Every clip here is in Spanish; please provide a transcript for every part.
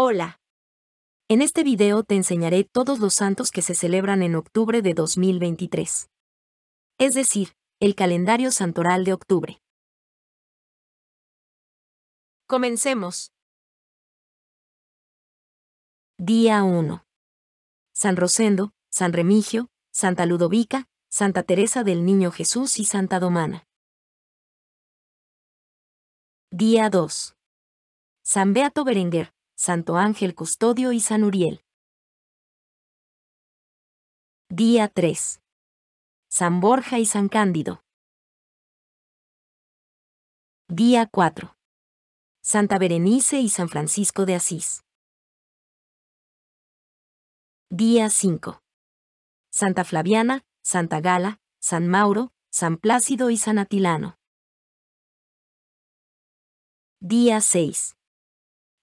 Hola. En este video te enseñaré todos los santos que se celebran en octubre de 2023. Es decir, el calendario santoral de octubre. Comencemos. Día 1. San Rosendo, San Remigio, Santa Ludovica, Santa Teresa del Niño Jesús y Santa Domana. Día 2. San Beato Berenguer, Santo Ángel Custodio y San Uriel. Día 3. San Borja y San Cándido. Día 4. Santa Berenice y San Francisco de Asís. Día 5. Santa Flaviana, Santa Gala, San Mauro, San Plácido y San Atilano. Día 6.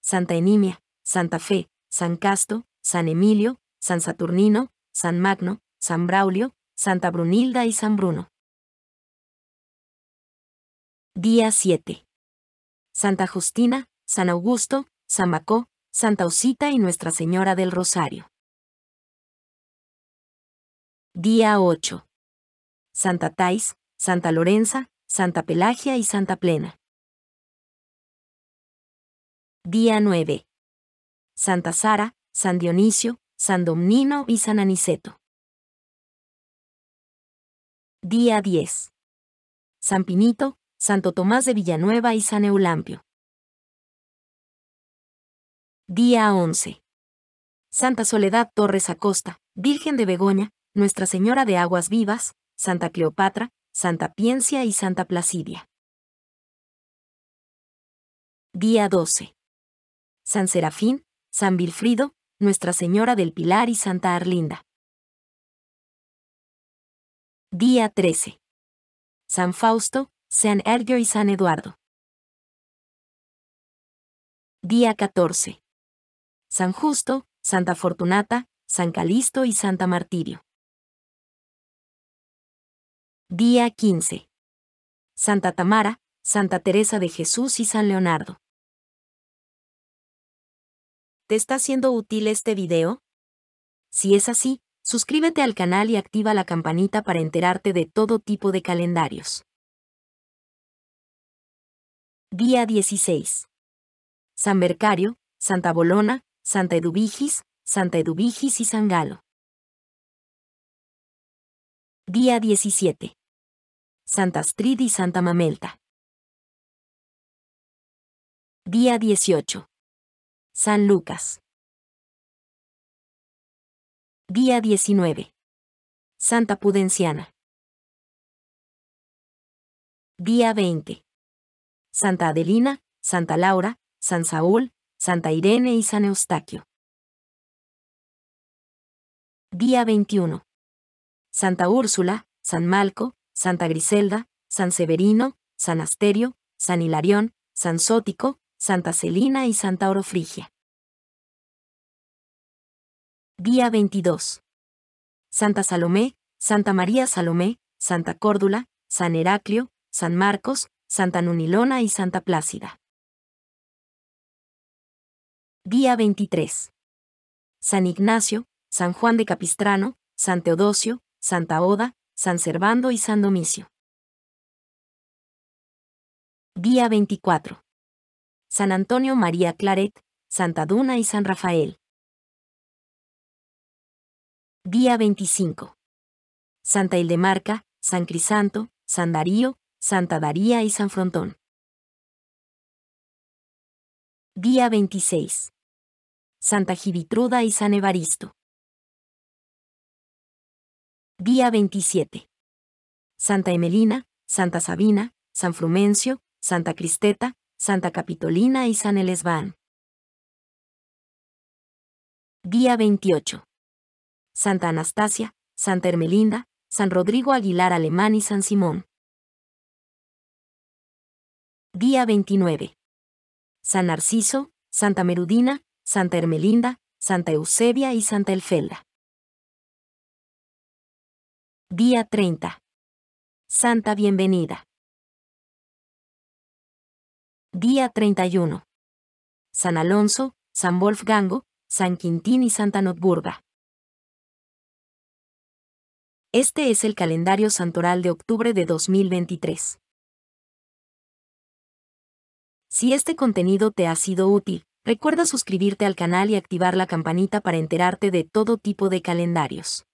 Santa Enimia, Santa Fe, San Casto, San Emilio, San Saturnino, San Magno, San Braulio, Santa Brunilda y San Bruno. Día 7. Santa Justina, San Augusto, San Macó, Santa Osita y Nuestra Señora del Rosario. Día 8. Santa Tais, Santa Lorenza, Santa Pelagia y Santa Plena. Día 9. Santa Sara, San Dionisio, San Domnino y San Aniceto. Día 10. San Pinito, Santo Tomás de Villanueva y San Eulampio. Día 11. Santa Soledad Torres Acosta, Virgen de Begoña, Nuestra Señora de Aguas Vivas, Santa Cleopatra, Santa Piencia y Santa Placidia. Día 12. San Serafín, San Vilfrido, Nuestra Señora del Pilar y Santa Arlinda. Día 13. San Fausto, San Ergio y San Eduardo. Día 14. San Justo, Santa Fortunata, San Calisto y Santa Martirio. Día 15. Santa Tamara, Santa Teresa de Jesús y San Leonardo. ¿Te está siendo útil este video? Si es así, suscríbete al canal y activa la campanita para enterarte de todo tipo de calendarios. Día 16. San Mercario, Santa Bolona, Santa Edubigis, Santa Edubigis y San Galo. Día 17. Santa Astrid y Santa Mamelta. Día 18. San Lucas. Día 19. Santa Pudenciana. Día 20. Santa Adelina, Santa Laura, San Saúl, Santa Irene y San Eustaquio. Día 21. Santa Úrsula, San Malco, Santa Griselda, San Severino, San Asterio, San Hilarión, San Sótico, Santa Celina y Santa Orofrigia. Día 22. Santa Salomé, Santa María Salomé, Santa Córdula, San Heraclio, San Marcos, Santa Nunilona y Santa Plácida. Día 23. San Ignacio, San Juan de Capistrano, San Teodosio, Santa Oda, San Servando y San Domicio. Día 24. San Antonio María Claret, Santa Duna y San Rafael. Día 25. Santa Ildemarca, San Crisanto, San Darío, Santa Daría y San Frontón. Día 26. Santa Gibitruda y San Evaristo. Día 27. Santa Emelina, Santa Sabina, San Frumencio, Santa Cristeta, Santa Capitolina y San Elesbán. Día 28. Santa Anastasia, Santa Hermelinda, San Rodrigo Aguilar Alemán y San Simón. Día 29. San Narciso, Santa Merudina, Santa Hermelinda, Santa Eusebia y Santa Elfelda. Día 30. Santa Bienvenida. Día 31. San Alonso, San Wolfgango, San Quintín y Santa Notburga. Este es el calendario santoral de octubre de 2023. Si este contenido te ha sido útil, recuerda suscribirte al canal y activar la campanita para enterarte de todo tipo de calendarios.